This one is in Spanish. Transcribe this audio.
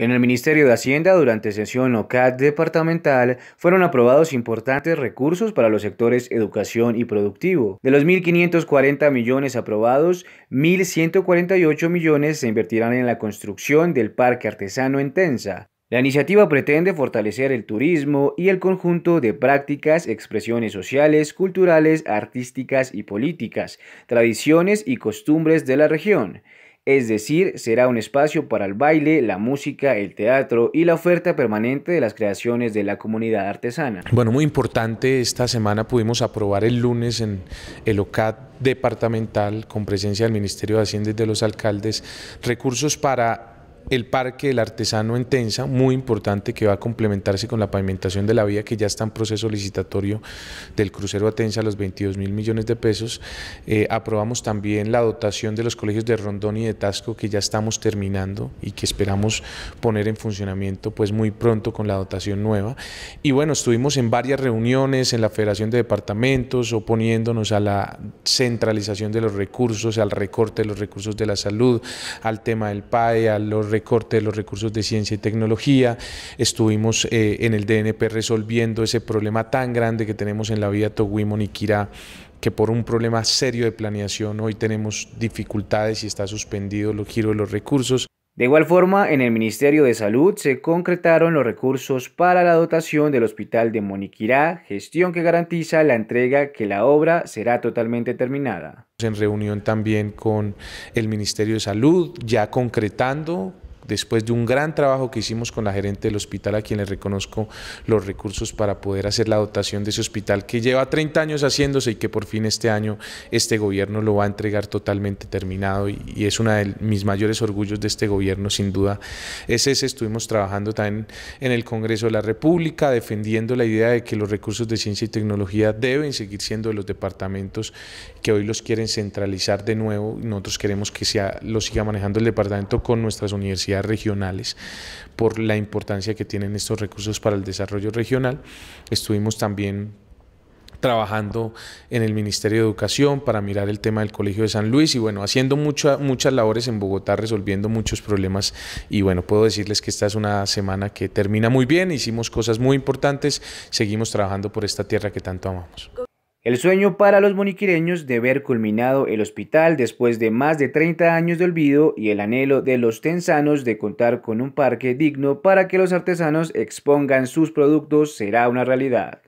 En el Ministerio de Hacienda, durante sesión local departamental, fueron aprobados importantes recursos para los sectores educación y productivo. De los 1.540 millones aprobados, 1.148 millones se invertirán en la construcción del Parque Artesano en Tensa. La iniciativa pretende fortalecer el turismo y el conjunto de prácticas, expresiones sociales, culturales, artísticas y políticas, tradiciones y costumbres de la región es decir, será un espacio para el baile, la música, el teatro y la oferta permanente de las creaciones de la comunidad artesana. Bueno, muy importante, esta semana pudimos aprobar el lunes en el OCAD departamental, con presencia del Ministerio de Hacienda y de los alcaldes, recursos para el parque del artesano en Tensa, muy importante, que va a complementarse con la pavimentación de la vía, que ya está en proceso licitatorio del crucero a los 22 mil millones de pesos. Eh, aprobamos también la dotación de los colegios de Rondón y de Tasco, que ya estamos terminando y que esperamos poner en funcionamiento pues muy pronto con la dotación nueva. Y bueno, estuvimos en varias reuniones en la Federación de Departamentos, oponiéndonos a la centralización de los recursos, al recorte de los recursos de la salud, al tema del PAE, a los recorte de los recursos de ciencia y tecnología. Estuvimos eh, en el DNP resolviendo ese problema tan grande que tenemos en la vía Toguí-Moniquirá, que por un problema serio de planeación hoy tenemos dificultades y está suspendido el giro de los recursos. De igual forma, en el Ministerio de Salud se concretaron los recursos para la dotación del Hospital de Moniquirá, gestión que garantiza la entrega que la obra será totalmente terminada. En reunión también con el Ministerio de Salud, ya concretando después de un gran trabajo que hicimos con la gerente del hospital, a quien le reconozco los recursos para poder hacer la dotación de ese hospital que lleva 30 años haciéndose y que por fin este año este gobierno lo va a entregar totalmente terminado y, es uno de mis mayores orgullos de este gobierno, sin duda, es ese. Estuvimos trabajando también en el Congreso de la República, defendiendo la idea de que los recursos de ciencia y tecnología deben seguir siendo de los departamentos que hoy los quieren centralizar de nuevo. Nosotros queremos que sea, lo siga manejando el departamento con nuestras universidades regionales por la importancia que tienen estos recursos para el desarrollo regional. Estuvimos también trabajando en el Ministerio de Educación para mirar el tema del Colegio de San Luis y bueno, haciendo muchas labores en Bogotá, resolviendo muchos problemas y bueno, puedo decirles que esta es una semana que termina muy bien, hicimos cosas muy importantes, seguimos trabajando por esta tierra que tanto amamos. El sueño para los moniquireños de ver culminado el hospital después de más de 30 años de olvido y el anhelo de los tensanos de contar con un parque digno para que los artesanos expongan sus productos será una realidad.